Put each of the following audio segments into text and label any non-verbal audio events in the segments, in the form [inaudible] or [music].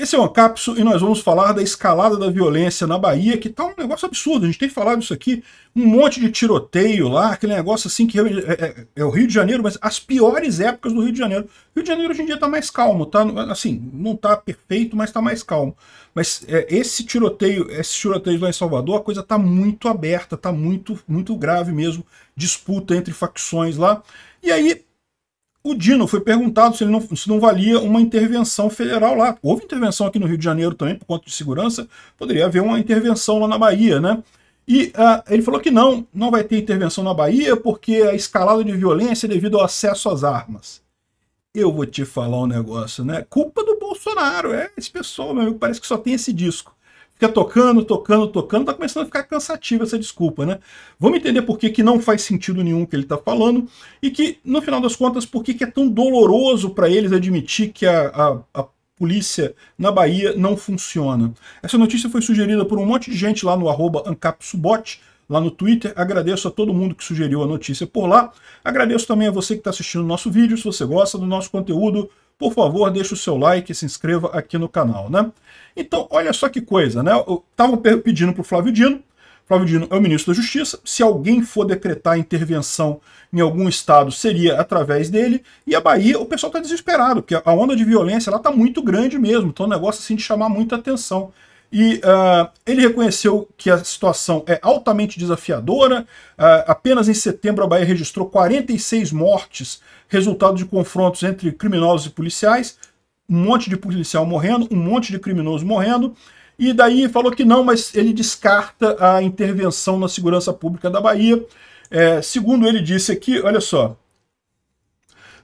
Esse é o Ancapso e nós vamos falar da escalada da violência na Bahia, que tá um negócio absurdo. A gente tem falado isso aqui, um monte de tiroteio lá, aquele negócio assim que é, é, é o Rio de Janeiro, mas as piores épocas do Rio de Janeiro. O Rio de Janeiro hoje em dia tá mais calmo, tá? Assim, não tá perfeito, mas tá mais calmo. Mas é, esse tiroteio, esse tiroteio lá em Salvador, a coisa tá muito aberta, tá muito, muito grave mesmo. Disputa entre facções lá. E aí, o Dino foi perguntado se, não, se não valia uma intervenção federal lá. Houve intervenção aqui no Rio de Janeiro também, por conta de segurança. Poderia haver uma intervenção lá na Bahia, né? E uh, ele falou que não, não vai ter intervenção na Bahia porque a escalada de violência é devido ao acesso às armas. Eu vou te falar um negócio, né? Culpa do Bolsonaro, é esse pessoal, meu amigo, parece que só tem esse disco. Fica tocando, tocando, tocando, tá começando a ficar cansativa essa desculpa, né? Vamos entender por que, que não faz sentido nenhum o que ele tá falando e que, no final das contas, por que, que é tão doloroso para eles admitir que a, a, a polícia na Bahia não funciona. Essa notícia foi sugerida por um monte de gente lá no ancapsubot, lá no Twitter. Agradeço a todo mundo que sugeriu a notícia por lá. Agradeço também a você que está assistindo o nosso vídeo. Se você gosta do nosso conteúdo, por favor, deixe o seu like e se inscreva aqui no canal, né? Então, olha só que coisa, né? Estavam pedindo para o Flávio Dino, Flávio Dino é o ministro da Justiça. Se alguém for decretar intervenção em algum estado, seria através dele. E a Bahia, o pessoal está desesperado, porque a onda de violência está muito grande mesmo. Então, é um negócio assim de chamar muita atenção e uh, ele reconheceu que a situação é altamente desafiadora. Uh, apenas em setembro, a Bahia registrou 46 mortes, resultado de confrontos entre criminosos e policiais. Um monte de policial morrendo, um monte de criminoso morrendo. E daí falou que não, mas ele descarta a intervenção na segurança pública da Bahia. É, segundo ele disse aqui, olha só,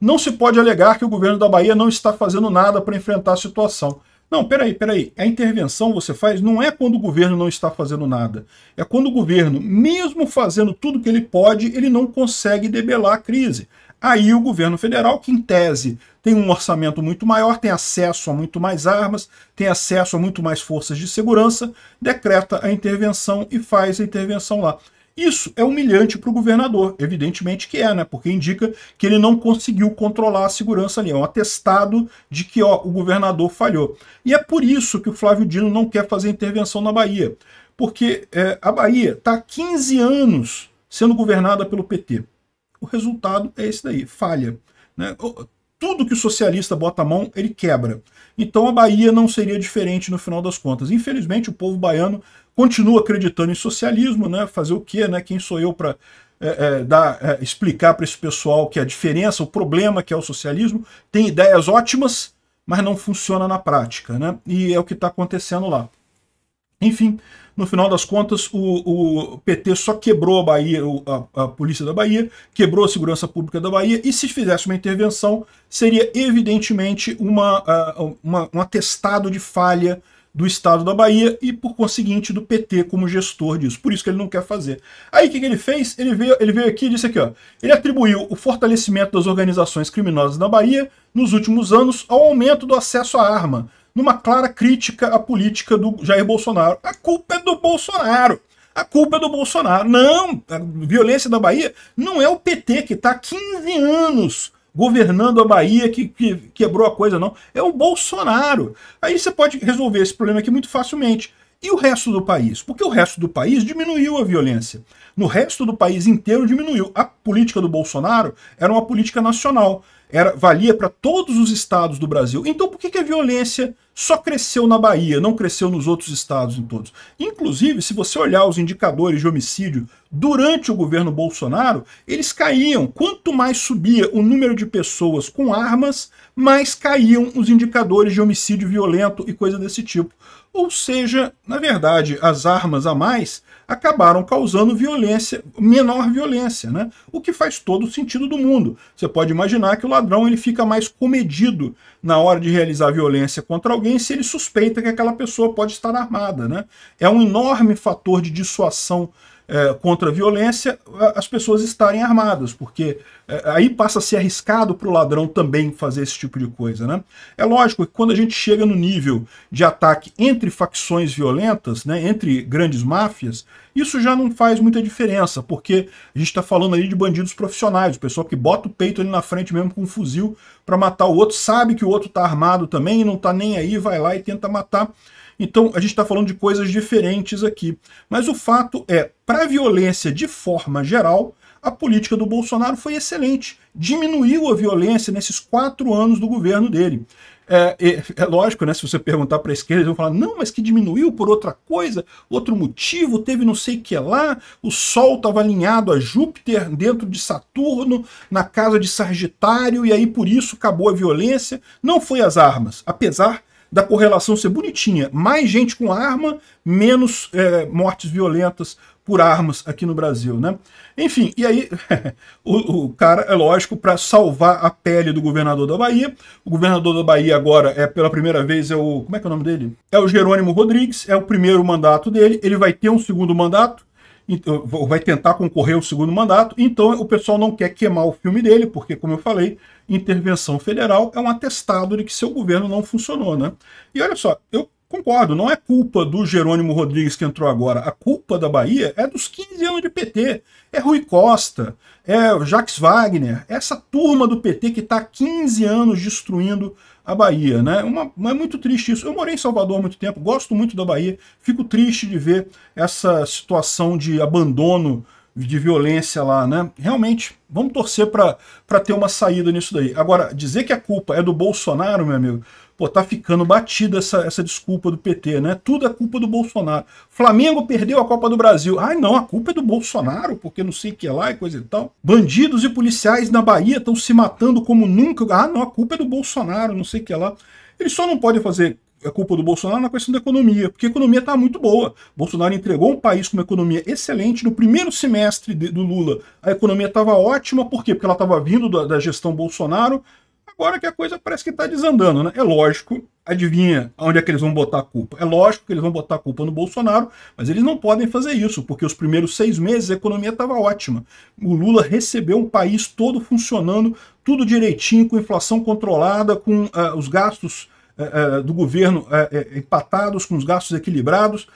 não se pode alegar que o governo da Bahia não está fazendo nada para enfrentar a situação. Não, peraí, peraí. A intervenção você faz não é quando o governo não está fazendo nada. É quando o governo, mesmo fazendo tudo que ele pode, ele não consegue debelar a crise. Aí o governo federal, que em tese tem um orçamento muito maior, tem acesso a muito mais armas, tem acesso a muito mais forças de segurança, decreta a intervenção e faz a intervenção lá. Isso é humilhante para o governador, evidentemente que é, né? Porque indica que ele não conseguiu controlar a segurança ali. É um atestado de que ó, o governador falhou. E é por isso que o Flávio Dino não quer fazer intervenção na Bahia. Porque é, a Bahia está há 15 anos sendo governada pelo PT. O resultado é esse daí: falha. Né? Tudo que o socialista bota a mão, ele quebra. Então a Bahia não seria diferente no final das contas. Infelizmente, o povo baiano continua acreditando em socialismo, né? fazer o quê? Né? Quem sou eu para é, é, dar, é, explicar para esse pessoal que a diferença, o problema que é o socialismo, tem ideias ótimas, mas não funciona na prática. Né? E é o que está acontecendo lá. Enfim, no final das contas, o, o PT só quebrou a Bahia, a, a, polícia da Bahia, quebrou a segurança pública da Bahia, e se fizesse uma intervenção, seria evidentemente uma, uma um atestado de falha do Estado da Bahia e, por conseguinte, do PT como gestor disso. Por isso que ele não quer fazer. Aí o que, que ele fez? Ele veio, ele veio aqui e disse aqui, ó, ele atribuiu o fortalecimento das organizações criminosas na Bahia nos últimos anos ao aumento do acesso à arma, numa clara crítica à política do Jair Bolsonaro. A culpa é do Bolsonaro. A culpa é do Bolsonaro. Não, a violência da Bahia não é o PT que está há 15 anos governando a Bahia que, que quebrou a coisa, não. É o Bolsonaro. Aí você pode resolver esse problema aqui muito facilmente. E o resto do país? Porque o resto do país diminuiu a violência. No resto do país inteiro diminuiu. A política do Bolsonaro era uma política nacional. Era, valia para todos os estados do Brasil. Então por que, que a violência só cresceu na Bahia, não cresceu nos outros estados em todos. Inclusive, se você olhar os indicadores de homicídio durante o governo Bolsonaro, eles caíam. Quanto mais subia o número de pessoas com armas, mais caíam os indicadores de homicídio violento e coisa desse tipo. Ou seja, na verdade, as armas a mais acabaram causando violência, menor violência, né? O que faz todo o sentido do mundo. Você pode imaginar que o ladrão ele fica mais comedido na hora de realizar violência contra alguém alguém se ele suspeita que aquela pessoa pode estar armada. Né? É um enorme fator de dissuasão é, contra a violência as pessoas estarem armadas, porque é, aí passa a ser arriscado para o ladrão também fazer esse tipo de coisa. Né? É lógico que quando a gente chega no nível de ataque entre facções violentas, né, entre grandes máfias, isso já não faz muita diferença, porque a gente está falando ali de bandidos profissionais, o pessoal que bota o peito ali na frente mesmo com um fuzil para matar o outro, sabe que o outro está armado também e não está nem aí, vai lá e tenta matar. Então a gente está falando de coisas diferentes aqui. Mas o fato é, para a violência de forma geral, a política do Bolsonaro foi excelente. Diminuiu a violência nesses quatro anos do governo dele. É, é, é, lógico, né? Se você perguntar para a esquerda, eles vão falar, não, mas que diminuiu por outra coisa, outro motivo, teve não sei o que lá, o Sol estava alinhado a Júpiter dentro de Saturno, na casa de Sagitário, e aí por isso acabou a violência. Não foi as armas, apesar da correlação ser bonitinha. Mais gente com arma, menos é, mortes violentas por armas aqui no Brasil, né? Enfim, e aí [laughs] o, o, cara, é lógico, para salvar a pele do governador da Bahia, o governador da Bahia agora é pela primeira vez é o como é que é o nome dele? É o Jerônimo Rodrigues, é o primeiro mandato dele. Ele vai ter um segundo mandato vai tentar concorrer ao segundo mandato, então o pessoal não quer queimar o filme dele, porque, como eu falei, intervenção federal é um atestado de que seu governo não funcionou, né? E olha só, eu concordo, não é culpa do Jerônimo Rodrigues que entrou agora, a culpa da Bahia é dos 15 anos de PT, é Rui Costa, é Jacques Wagner, essa turma do PT que está 15 anos destruindo a Bahia, né? Uma, é muito triste isso. Eu morei em Salvador há muito tempo, gosto muito da Bahia, fico triste de ver essa situação de abandono, de violência lá, né? Realmente, vamos torcer para ter uma saída nisso daí. Agora, dizer que a culpa é do Bolsonaro, meu amigo, Pô, tá ficando batida essa, essa desculpa do PT, né? Tudo é culpa do Bolsonaro. Flamengo perdeu a Copa do Brasil. Ai, não, a culpa é do Bolsonaro, porque não sei o que é lá e coisa e tal. Bandidos e policiais na Bahia estão se matando como nunca. Ah, não, a culpa é do Bolsonaro, não sei o que é lá. Eles só não podem fazer é culpa do Bolsonaro na questão da economia, porque a economia tá muito boa. Bolsonaro entregou um país com uma economia excelente. No primeiro semestre de, do Lula, a economia estava ótima, por quê? Porque ela estava vindo da, da, gestão Bolsonaro, agora que a coisa parece que está desandando, né? É lógico, adivinha onde é que eles vão botar a culpa. É lógico que eles vão botar a culpa no Bolsonaro, mas eles não podem fazer isso, porque os primeiros seis meses a economia estava ótima. O Lula recebeu um país todo funcionando, tudo direitinho, com inflação controlada, com uh, os gastos uh, uh, do governo eh, empatados, com os gastos equilibrados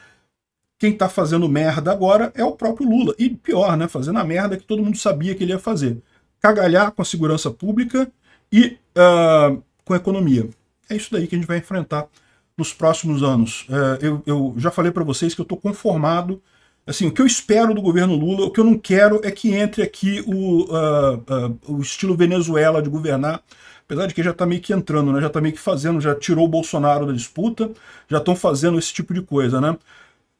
quem está fazendo merda agora é o próprio Lula. E pior, né? Fazendo a merda que todo mundo sabia que ele ia fazer. Cagalhar com a segurança pública, e uh, com economia. É isso daí que a gente vai enfrentar nos próximos anos. Uh, eu, eu, já falei para vocês que eu estou conformado. Assim, o que eu espero do governo Lula, o que eu não quero é que entre aqui o, uh, o estilo Venezuela de governar, apesar de que já está meio que entrando, né? já está meio que fazendo, já tirou o Bolsonaro da disputa, já estão fazendo esse tipo de coisa. Né?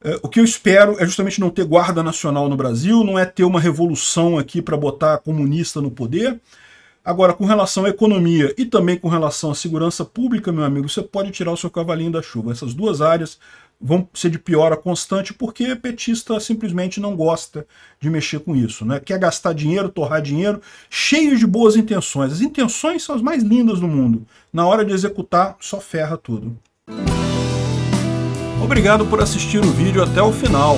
É, o que eu espero é justamente não ter guarda nacional no Brasil, não é ter uma revolução aqui para botar comunista no poder, Agora, com relação à economia e também com relação à segurança pública, meu amigo, você pode tirar o seu cavalinho da chuva. Essas duas áreas vão ser de piora constante porque petista simplesmente não gosta de mexer com isso, né? Quer gastar dinheiro, torrar dinheiro, cheio de boas intenções. As intenções são as mais lindas do mundo. Na hora de executar, só ferra tudo. Obrigado por assistir o vídeo até o final.